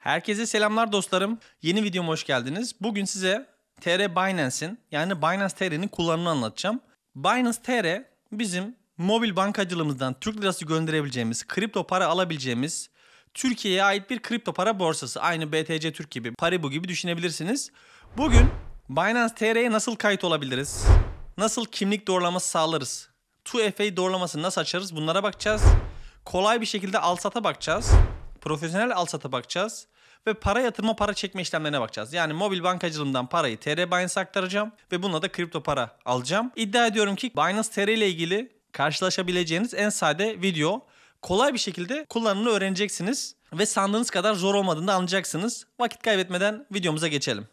Herkese selamlar dostlarım. Yeni videoma hoş geldiniz. Bugün size TR Binance'in yani Binance TR'nin kullanımını anlatacağım. Binance TR bizim mobil bankacılığımızdan Türk lirası gönderebileceğimiz, kripto para alabileceğimiz Türkiye'ye ait bir kripto para borsası. Aynı BTC Türk gibi, Paribu gibi düşünebilirsiniz. Bugün Binance TR'ye nasıl kayıt olabiliriz? Nasıl kimlik doğrulaması sağlarız? 2FA doğrulamasını nasıl açarız? Bunlara bakacağız. Kolay bir şekilde al bakacağız profesyonel alsata bakacağız ve para yatırma para çekme işlemlerine bakacağız. Yani mobil bankacılığımdan parayı TR Binance aktaracağım ve bununla da kripto para alacağım. İddia ediyorum ki Binance TR ile ilgili karşılaşabileceğiniz en sade video. Kolay bir şekilde kullanımını öğreneceksiniz ve sandığınız kadar zor olmadığını anlayacaksınız. Vakit kaybetmeden videomuza geçelim.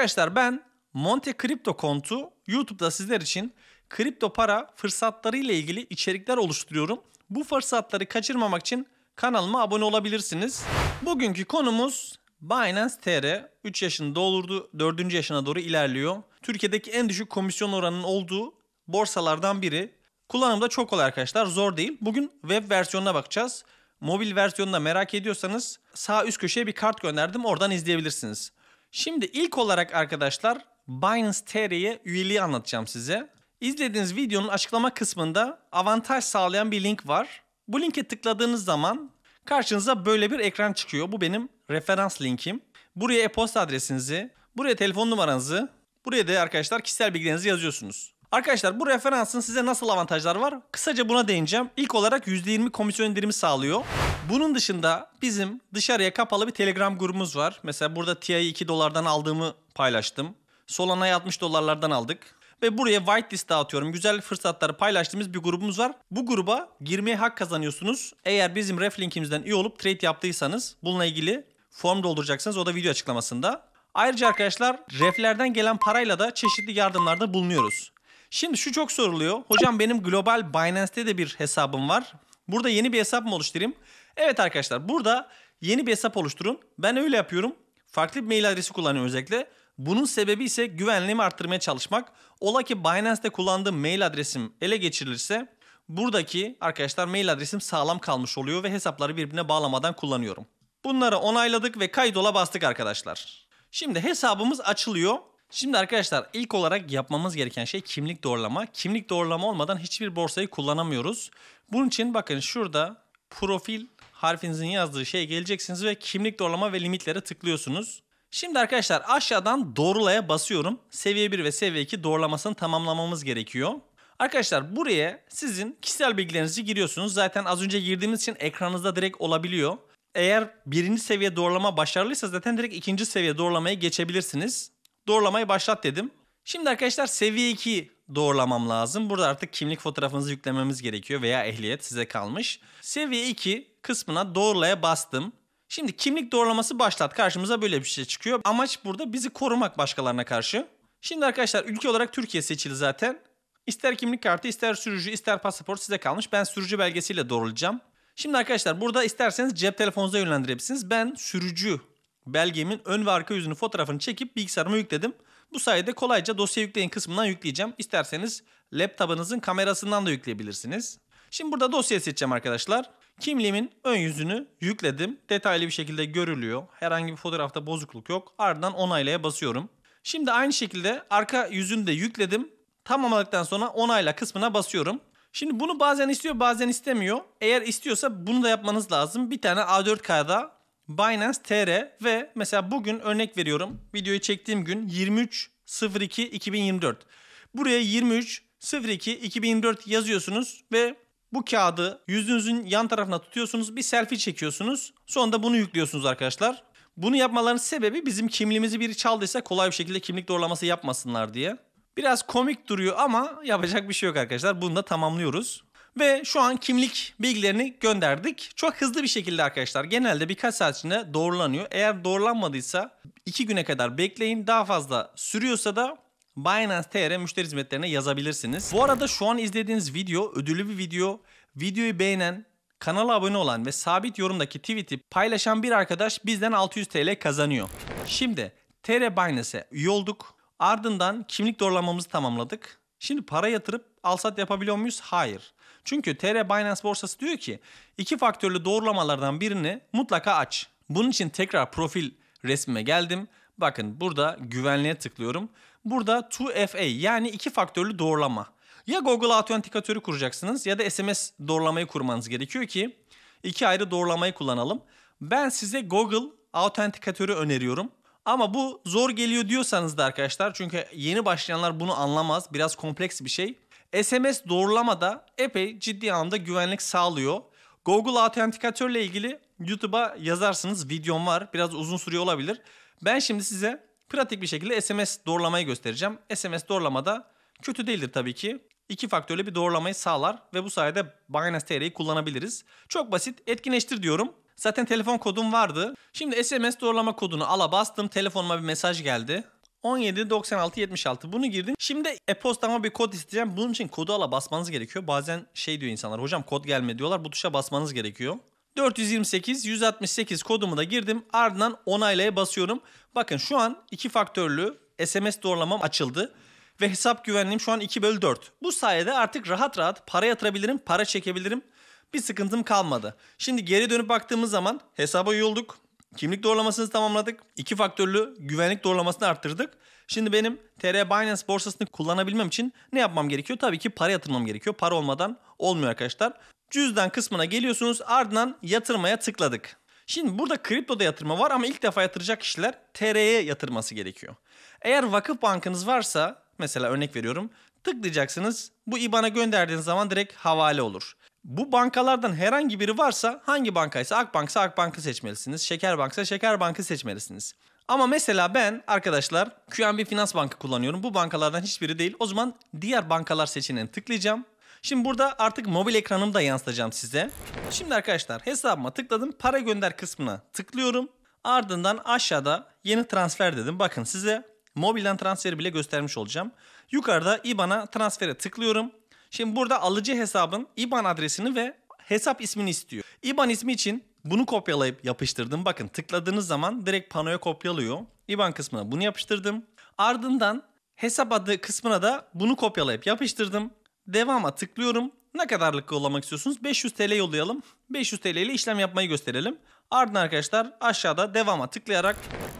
Arkadaşlar ben Monte Crypto kontu YouTube'da sizler için kripto para fırsatları ile ilgili içerikler oluşturuyorum. Bu fırsatları kaçırmamak için kanalıma abone olabilirsiniz. Bugünkü konumuz Binance TR 3 yaşını doldurdu, 4. yaşına doğru ilerliyor. Türkiye'deki en düşük komisyon oranının olduğu borsalardan biri. Kullanımda çok kolay arkadaşlar, zor değil. Bugün web versiyonuna bakacağız. Mobil versiyonuna merak ediyorsanız sağ üst köşeye bir kart gönderdim, oradan izleyebilirsiniz. Şimdi ilk olarak arkadaşlar Binance TR'ye üyeliği anlatacağım size. İzlediğiniz videonun açıklama kısmında avantaj sağlayan bir link var. Bu linke tıkladığınız zaman karşınıza böyle bir ekran çıkıyor. Bu benim referans linkim. Buraya e-posta adresinizi, buraya telefon numaranızı, buraya da arkadaşlar kişisel bilgilerinizi yazıyorsunuz. Arkadaşlar bu referansın size nasıl avantajlar var? Kısaca buna değineceğim. İlk olarak %20 komisyon indirimi sağlıyor. Bunun dışında bizim dışarıya kapalı bir Telegram grubumuz var. Mesela burada TI'yi 2 dolardan aldığımı paylaştım. Solana'yı 60 dolarlardan aldık ve buraya whitelist dağıtıyorum. Güzel fırsatları paylaştığımız bir grubumuz var. Bu gruba girmeye hak kazanıyorsunuz. Eğer bizim ref linkimizden iyi olup trade yaptıysanız bununla ilgili form dolduracaksınız. O da video açıklamasında. Ayrıca arkadaşlar reflerden gelen parayla da çeşitli yardımlarda bulunuyoruz. Şimdi şu çok soruluyor. Hocam benim global Binance'te de bir hesabım var. Burada yeni bir hesap mı oluşturayım? Evet arkadaşlar burada yeni bir hesap oluşturun. Ben öyle yapıyorum. Farklı bir mail adresi kullanıyorum özellikle. Bunun sebebi ise güvenliğimi arttırmaya çalışmak. Ola ki Binance'te kullandığım mail adresim ele geçirilirse buradaki arkadaşlar mail adresim sağlam kalmış oluyor ve hesapları birbirine bağlamadan kullanıyorum. Bunları onayladık ve kaydola bastık arkadaşlar. Şimdi hesabımız açılıyor. Şimdi arkadaşlar ilk olarak yapmamız gereken şey kimlik doğrulama. Kimlik doğrulama olmadan hiçbir borsayı kullanamıyoruz. Bunun için bakın şurada profil harfinizin yazdığı şeye geleceksiniz ve kimlik doğrulama ve limitlere tıklıyorsunuz. Şimdi arkadaşlar aşağıdan doğrulaya basıyorum. Seviye 1 ve seviye 2 doğrulamasını tamamlamamız gerekiyor. Arkadaşlar buraya sizin kişisel bilgilerinizi giriyorsunuz. Zaten az önce girdiğimiz için ekranınızda direkt olabiliyor. Eğer birinci seviye doğrulama başarılıysa zaten direkt ikinci seviye doğrulamaya geçebilirsiniz doğrulamayı başlat dedim. Şimdi arkadaşlar seviye 2 doğrulamam lazım. Burada artık kimlik fotoğrafınızı yüklememiz gerekiyor veya ehliyet size kalmış. Seviye 2 kısmına doğrulaya bastım. Şimdi kimlik doğrulaması başlat. Karşımıza böyle bir şey çıkıyor. Amaç burada bizi korumak başkalarına karşı. Şimdi arkadaşlar ülke olarak Türkiye seçili zaten. İster kimlik kartı, ister sürücü, ister pasaport size kalmış. Ben sürücü belgesiyle doğrulayacağım. Şimdi arkadaşlar burada isterseniz cep telefonunuza yönlendirebilirsiniz. Ben sürücü Belgemin ön ve arka yüzünü fotoğrafını çekip bilgisayarıma yükledim. Bu sayede kolayca dosya yükleyin kısmından yükleyeceğim. İsterseniz laptopunuzun kamerasından da yükleyebilirsiniz. Şimdi burada dosya seçeceğim arkadaşlar. Kimliğimin ön yüzünü yükledim. Detaylı bir şekilde görülüyor. Herhangi bir fotoğrafta bozukluk yok. Ardından onaylaya basıyorum. Şimdi aynı şekilde arka yüzünü de yükledim. Tamamladıktan sonra onayla kısmına basıyorum. Şimdi bunu bazen istiyor bazen istemiyor. Eğer istiyorsa bunu da yapmanız lazım. Bir tane A4 kağıda Binance TR ve mesela bugün örnek veriyorum videoyu çektiğim gün 23.02.2024. Buraya 23.02.2024 yazıyorsunuz ve bu kağıdı yüzünüzün yan tarafına tutuyorsunuz bir selfie çekiyorsunuz. Sonra da bunu yüklüyorsunuz arkadaşlar. Bunu yapmaların sebebi bizim kimliğimizi biri çaldıysa kolay bir şekilde kimlik doğrulaması yapmasınlar diye. Biraz komik duruyor ama yapacak bir şey yok arkadaşlar. Bunu da tamamlıyoruz. Ve şu an kimlik bilgilerini gönderdik. Çok hızlı bir şekilde arkadaşlar genelde birkaç saat içinde doğrulanıyor. Eğer doğrulanmadıysa 2 güne kadar bekleyin. Daha fazla sürüyorsa da Binance TR müşteri hizmetlerine yazabilirsiniz. Bu arada şu an izlediğiniz video ödüllü bir video. Videoyu beğenen, kanala abone olan ve sabit yorumdaki tweet'i paylaşan bir arkadaş bizden 600 TL kazanıyor. Şimdi TR Binance'e üye olduk. Ardından kimlik doğrulamamızı tamamladık. Şimdi para yatırıp alsat yapabiliyor muyuz? Hayır. Çünkü TR Binance borsası diyor ki iki faktörlü doğrulamalardan birini mutlaka aç. Bunun için tekrar profil resmime geldim. Bakın burada güvenliğe tıklıyorum. Burada 2FA yani iki faktörlü doğrulama. Ya Google Authenticator'ı kuracaksınız ya da SMS doğrulamayı kurmanız gerekiyor ki iki ayrı doğrulamayı kullanalım. Ben size Google Authenticator'ı öneriyorum. Ama bu zor geliyor diyorsanız da arkadaşlar çünkü yeni başlayanlar bunu anlamaz. Biraz kompleks bir şey. SMS doğrulamada epey ciddi anlamda güvenlik sağlıyor. Google Authenticator ile ilgili YouTube'a yazarsınız. Videom var. Biraz uzun sürüyor olabilir. Ben şimdi size pratik bir şekilde SMS doğrulamayı göstereceğim. SMS doğrulamada kötü değildir tabii ki. İki faktörlü bir doğrulamayı sağlar ve bu sayede Binance TR'yi kullanabiliriz. Çok basit etkinleştir diyorum. Zaten telefon kodum vardı. Şimdi SMS doğrulama kodunu ala bastım. Telefonuma bir mesaj geldi. 17 96 76 bunu girdim. Şimdi e-postama bir kod isteyeceğim. Bunun için kodu ala basmanız gerekiyor. Bazen şey diyor insanlar hocam kod gelmedi diyorlar bu tuşa basmanız gerekiyor. 428 168 kodumu da girdim. Ardından onaylaya basıyorum. Bakın şu an iki faktörlü SMS doğrulamam açıldı. Ve hesap güvenliğim şu an 2 bölü 4. Bu sayede artık rahat rahat para yatırabilirim, para çekebilirim. Bir sıkıntım kalmadı. Şimdi geri dönüp baktığımız zaman hesaba yolduk. Kimlik doğrulamasını tamamladık. İki faktörlü güvenlik doğrulamasını arttırdık. Şimdi benim TR Binance borsasını kullanabilmem için ne yapmam gerekiyor? Tabii ki para yatırmam gerekiyor. Para olmadan olmuyor arkadaşlar. Cüzdan kısmına geliyorsunuz ardından yatırmaya tıkladık. Şimdi burada kriptoda yatırma var ama ilk defa yatıracak kişiler TR'ye yatırması gerekiyor. Eğer vakıf bankanız varsa mesela örnek veriyorum tıklayacaksınız. Bu IBAN'a gönderdiğiniz zaman direkt havale olur. Bu bankalardan herhangi biri varsa hangi bankaysa Akbank'sa Akbank'ı seçmelisiniz. Şeker Bank'sa Şeker Bank'ı seçmelisiniz. Ama mesela ben arkadaşlar QNB Finans Bankı kullanıyorum. Bu bankalardan hiçbiri değil. O zaman diğer bankalar seçeneğini tıklayacağım. Şimdi burada artık mobil ekranımı da yansıtacağım size. Şimdi arkadaşlar hesabıma tıkladım. Para gönder kısmına tıklıyorum. Ardından aşağıda yeni transfer dedim. Bakın size mobilden transferi bile göstermiş olacağım. Yukarıda IBAN'a transfere tıklıyorum. Şimdi burada alıcı hesabın IBAN adresini ve hesap ismini istiyor. IBAN ismi için bunu kopyalayıp yapıştırdım. Bakın tıkladığınız zaman direkt panoya kopyalıyor. IBAN kısmına bunu yapıştırdım. Ardından hesap adı kısmına da bunu kopyalayıp yapıştırdım. Devama tıklıyorum. Ne kadarlık yollamak istiyorsunuz? 500 TL yollayalım. 500 TL ile işlem yapmayı gösterelim. Ardından arkadaşlar aşağıda devama tıklayarak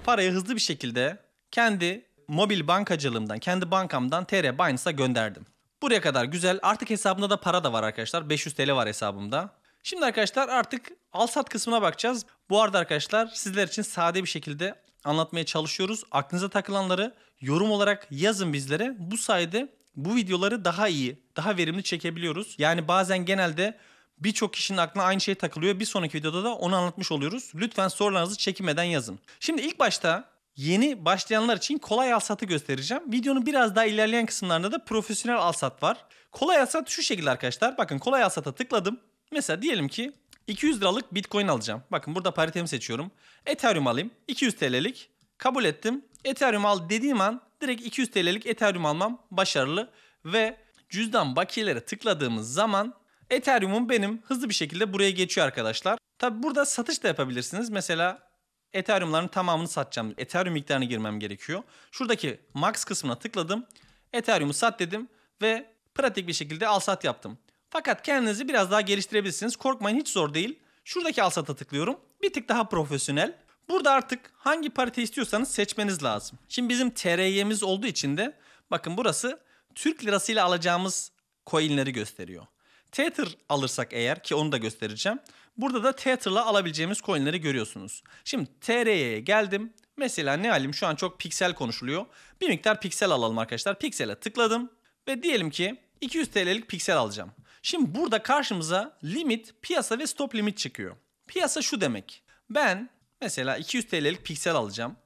parayı hızlı bir şekilde kendi mobil bankacılığımdan, kendi bankamdan TR Binance'a gönderdim. Buraya kadar güzel. Artık hesabımda da para da var arkadaşlar. 500 TL var hesabımda. Şimdi arkadaşlar artık al sat kısmına bakacağız. Bu arada arkadaşlar sizler için sade bir şekilde anlatmaya çalışıyoruz. Aklınıza takılanları yorum olarak yazın bizlere. Bu sayede bu videoları daha iyi, daha verimli çekebiliyoruz. Yani bazen genelde birçok kişinin aklına aynı şey takılıyor. Bir sonraki videoda da onu anlatmış oluyoruz. Lütfen sorularınızı çekinmeden yazın. Şimdi ilk başta yeni başlayanlar için kolay alsatı göstereceğim. Videonun biraz daha ilerleyen kısımlarında da profesyonel alsat var. Kolay alsat şu şekilde arkadaşlar. Bakın kolay alsata tıkladım. Mesela diyelim ki 200 liralık Bitcoin alacağım. Bakın burada paritemi seçiyorum. Ethereum alayım. 200 TL'lik. Kabul ettim. Ethereum al dediğim an direkt 200 TL'lik Ethereum almam başarılı ve cüzdan bakiyelere tıkladığımız zaman Ethereum'un benim hızlı bir şekilde buraya geçiyor arkadaşlar. Tabi burada satış da yapabilirsiniz. Mesela Ethereum'ların tamamını satacağım. Ethereum miktarına girmem gerekiyor. Şuradaki max kısmına tıkladım. Ethereum'u sat dedim ve pratik bir şekilde al sat yaptım. Fakat kendinizi biraz daha geliştirebilirsiniz. Korkmayın hiç zor değil. Şuradaki al sata tıklıyorum. Bir tık daha profesyonel. Burada artık hangi parite istiyorsanız seçmeniz lazım. Şimdi bizim TRY'miz olduğu için de bakın burası Türk lirasıyla alacağımız coinleri gösteriyor. Tether alırsak eğer ki onu da göstereceğim. Burada da Tether'la alabileceğimiz coinleri görüyorsunuz. Şimdi TRY'ye geldim. Mesela ne halim şu an çok piksel konuşuluyor. Bir miktar piksel alalım arkadaşlar. Piksele tıkladım ve diyelim ki 200 TL'lik piksel alacağım. Şimdi burada karşımıza limit, piyasa ve stop limit çıkıyor. Piyasa şu demek. Ben mesela 200 TL'lik piksel alacağım.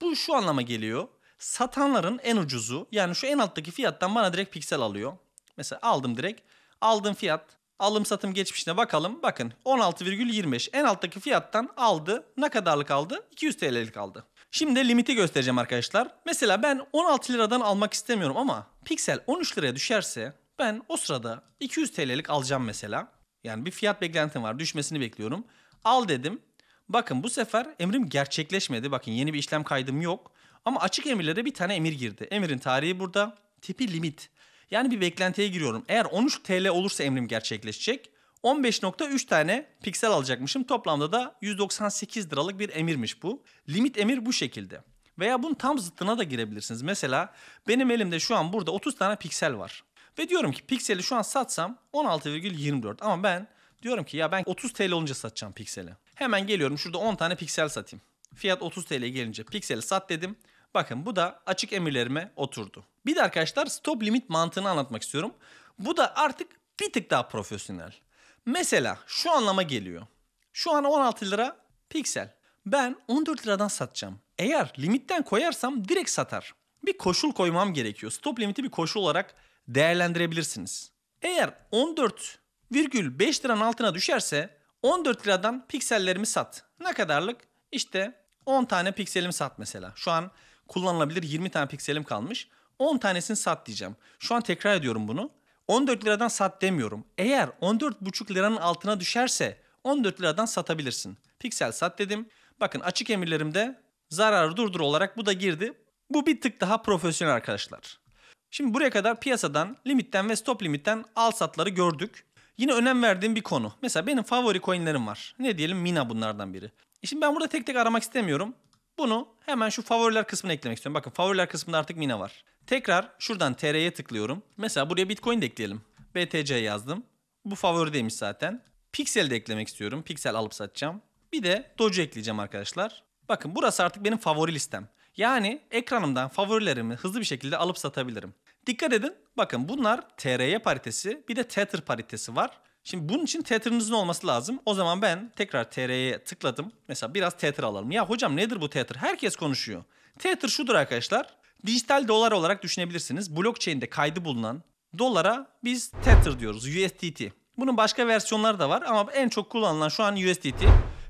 Bu şu anlama geliyor. Satanların en ucuzu yani şu en alttaki fiyattan bana direkt piksel alıyor. Mesela aldım direkt. Aldığım fiyat alım satım geçmişine bakalım. Bakın 16,25 en alttaki fiyattan aldı. Ne kadarlık aldı? 200 TL'lik aldı. Şimdi limiti göstereceğim arkadaşlar. Mesela ben 16 liradan almak istemiyorum ama piksel 13 liraya düşerse ben o sırada 200 TL'lik alacağım mesela. Yani bir fiyat beklentim var. Düşmesini bekliyorum. Al dedim. Bakın bu sefer emrim gerçekleşmedi. Bakın yeni bir işlem kaydım yok. Ama açık emirlere bir tane emir girdi. Emirin tarihi burada. Tipi limit. Yani bir beklentiye giriyorum. Eğer 13 TL olursa emrim gerçekleşecek. 15.3 tane piksel alacakmışım. Toplamda da 198 liralık bir emirmiş bu. Limit emir bu şekilde. Veya bunun tam zıttına da girebilirsiniz. Mesela benim elimde şu an burada 30 tane piksel var. Ve diyorum ki pikseli şu an satsam 16,24 ama ben diyorum ki ya ben 30 TL olunca satacağım pikseli. Hemen geliyorum şurada 10 tane piksel satayım. Fiyat 30 TL gelince pikseli sat dedim. Bakın bu da açık emirlerime oturdu. Bir de arkadaşlar stop limit mantığını anlatmak istiyorum. Bu da artık bir tık daha profesyonel. Mesela şu anlama geliyor. Şu an 16 lira piksel. Ben 14 liradan satacağım. Eğer limitten koyarsam direkt satar. Bir koşul koymam gerekiyor. Stop limiti bir koşul olarak değerlendirebilirsiniz. Eğer 14,5 liranın altına düşerse 14 liradan piksellerimi sat. Ne kadarlık? İşte 10 tane pikselimi sat mesela. Şu an kullanılabilir 20 tane pikselim kalmış. 10 tanesini sat diyeceğim. Şu an tekrar ediyorum bunu. 14 liradan sat demiyorum. Eğer 14,5 liranın altına düşerse 14 liradan satabilirsin. Piksel sat dedim. Bakın açık emirlerimde zararı durdur olarak bu da girdi. Bu bir tık daha profesyonel arkadaşlar. Şimdi buraya kadar piyasadan, limitten ve stop limitten al satları gördük. Yine önem verdiğim bir konu. Mesela benim favori coinlerim var. Ne diyelim Mina bunlardan biri. E şimdi ben burada tek tek aramak istemiyorum. Bunu hemen şu favoriler kısmına eklemek istiyorum. Bakın favoriler kısmında artık Mina var. Tekrar şuradan TR'ye tıklıyorum. Mesela buraya Bitcoin de ekleyelim. BTC yazdım. Bu favori demiş zaten. Pixel de eklemek istiyorum. Pixel alıp satacağım. Bir de Doge ekleyeceğim arkadaşlar. Bakın burası artık benim favori listem. Yani ekranımdan favorilerimi hızlı bir şekilde alıp satabilirim. Dikkat edin. Bakın bunlar TRY paritesi bir de Tether paritesi var. Şimdi bunun için tether'ımızın olması lazım. O zaman ben tekrar TR'ye tıkladım. Mesela biraz tether alalım. Ya hocam nedir bu tether? Herkes konuşuyor. Tether şudur arkadaşlar. Dijital dolar olarak düşünebilirsiniz. Blockchain'de kaydı bulunan dolara biz tether diyoruz. USDT. Bunun başka versiyonları da var ama en çok kullanılan şu an USDT.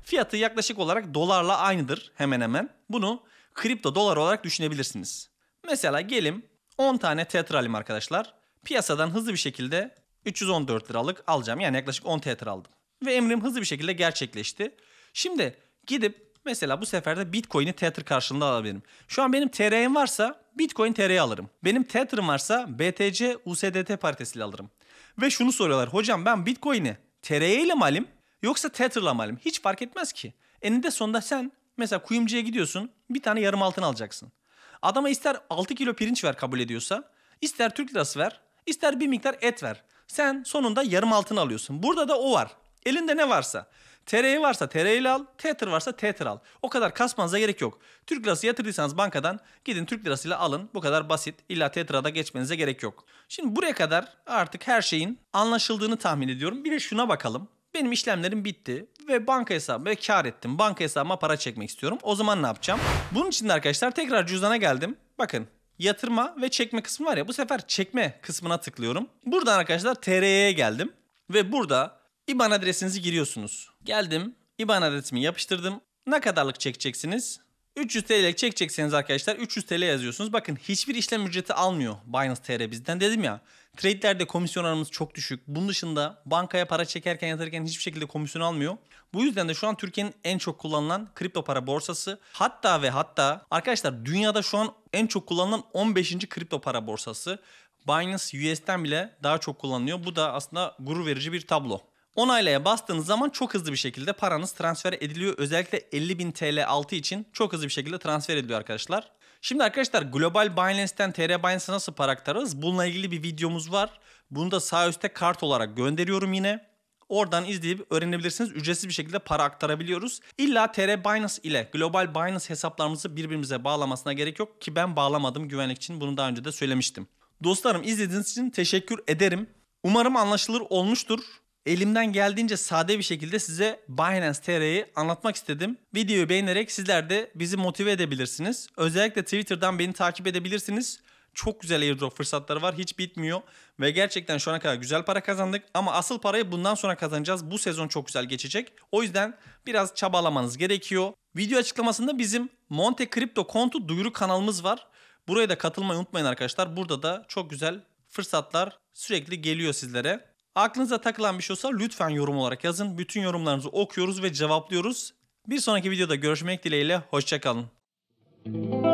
Fiyatı yaklaşık olarak dolarla aynıdır hemen hemen. Bunu kripto dolar olarak düşünebilirsiniz. Mesela gelim 10 tane tether alayım arkadaşlar. Piyasadan hızlı bir şekilde 314 liralık alacağım. Yani yaklaşık 10 Tether aldım. Ve emrim hızlı bir şekilde gerçekleşti. Şimdi gidip mesela bu sefer de Bitcoin'i Tether karşılığında alabilirim. Şu an benim TR'im varsa Bitcoin TR'yi alırım. Benim Tether'ım varsa BTC USDT paritesiyle alırım. Ve şunu soruyorlar. Hocam ben Bitcoin'i TR'ye ile mi alayım yoksa Tether'la mı alayım? Hiç fark etmez ki. Eninde sonunda sen mesela kuyumcuya gidiyorsun bir tane yarım altın alacaksın. Adama ister 6 kilo pirinç ver kabul ediyorsa ister Türk lirası ver ister bir miktar et ver. Sen sonunda yarım altın alıyorsun. Burada da o var. Elinde ne varsa. TR'yi varsa TR'yle al, Tether varsa Tether al. O kadar kasmanıza gerek yok. Türk lirası yatırdıysanız bankadan gidin Türk lirasıyla alın. Bu kadar basit. İlla Tether'a da geçmenize gerek yok. Şimdi buraya kadar artık her şeyin anlaşıldığını tahmin ediyorum. Bir de şuna bakalım. Benim işlemlerim bitti ve banka hesabı ve kar ettim. Banka hesabıma para çekmek istiyorum. O zaman ne yapacağım? Bunun için de arkadaşlar tekrar cüzdana geldim. Bakın yatırma ve çekme kısmı var ya bu sefer çekme kısmına tıklıyorum. Buradan arkadaşlar TRY'ye geldim ve burada IBAN adresinizi giriyorsunuz. Geldim IBAN adresimi yapıştırdım. Ne kadarlık çekeceksiniz? 300 TL çekecekseniz arkadaşlar 300 TL yazıyorsunuz. Bakın hiçbir işlem ücreti almıyor Binance TR bizden dedim ya. Trade'lerde komisyon aramız çok düşük. Bunun dışında bankaya para çekerken yatırırken hiçbir şekilde komisyon almıyor. Bu yüzden de şu an Türkiye'nin en çok kullanılan kripto para borsası. Hatta ve hatta arkadaşlar dünyada şu an en çok kullanılan 15. kripto para borsası. Binance US'ten bile daha çok kullanılıyor. Bu da aslında gurur verici bir tablo. Onaylaya bastığınız zaman çok hızlı bir şekilde paranız transfer ediliyor. Özellikle 50.000 TL altı için çok hızlı bir şekilde transfer ediliyor arkadaşlar. Şimdi arkadaşlar Global Binance'ten TR Binance'a nasıl para aktarırız? Bununla ilgili bir videomuz var. Bunu da sağ üstte kart olarak gönderiyorum yine. Oradan izleyip öğrenebilirsiniz. Ücretsiz bir şekilde para aktarabiliyoruz. İlla TR Binance ile Global Binance hesaplarımızı birbirimize bağlamasına gerek yok ki ben bağlamadım güvenlik için. Bunu daha önce de söylemiştim. Dostlarım izlediğiniz için teşekkür ederim. Umarım anlaşılır olmuştur. Elimden geldiğince sade bir şekilde size Binance TR'yi anlatmak istedim. Videoyu beğenerek sizler de bizi motive edebilirsiniz. Özellikle Twitter'dan beni takip edebilirsiniz. Çok güzel airdrop fırsatları var. Hiç bitmiyor. Ve gerçekten şu ana kadar güzel para kazandık. Ama asıl parayı bundan sonra kazanacağız. Bu sezon çok güzel geçecek. O yüzden biraz çabalamanız gerekiyor. Video açıklamasında bizim Monte Crypto kontu duyuru kanalımız var. Buraya da katılmayı unutmayın arkadaşlar. Burada da çok güzel fırsatlar sürekli geliyor sizlere. Aklınıza takılan bir şey olsa lütfen yorum olarak yazın. Bütün yorumlarınızı okuyoruz ve cevaplıyoruz. Bir sonraki videoda görüşmek dileğiyle. Hoşçakalın. Müzik